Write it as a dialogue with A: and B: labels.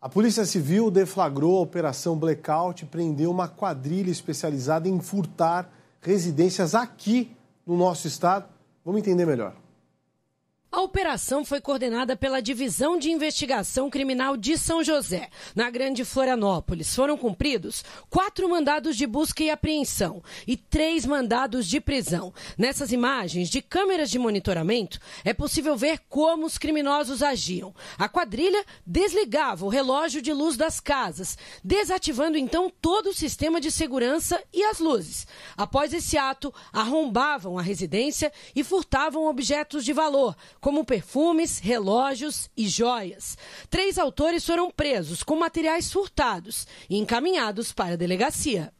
A: A Polícia Civil deflagrou a Operação Blackout e prendeu uma quadrilha especializada em furtar residências aqui no nosso estado. Vamos entender melhor.
B: A operação foi coordenada pela Divisão de Investigação Criminal de São José, na Grande Florianópolis. Foram cumpridos quatro mandados de busca e apreensão e três mandados de prisão. Nessas imagens de câmeras de monitoramento, é possível ver como os criminosos agiam. A quadrilha desligava o relógio de luz das casas, desativando então todo o sistema de segurança e as luzes. Após esse ato, arrombavam a residência e furtavam objetos de valor, como perfumes, relógios e joias. Três autores foram presos com materiais furtados e encaminhados para a delegacia.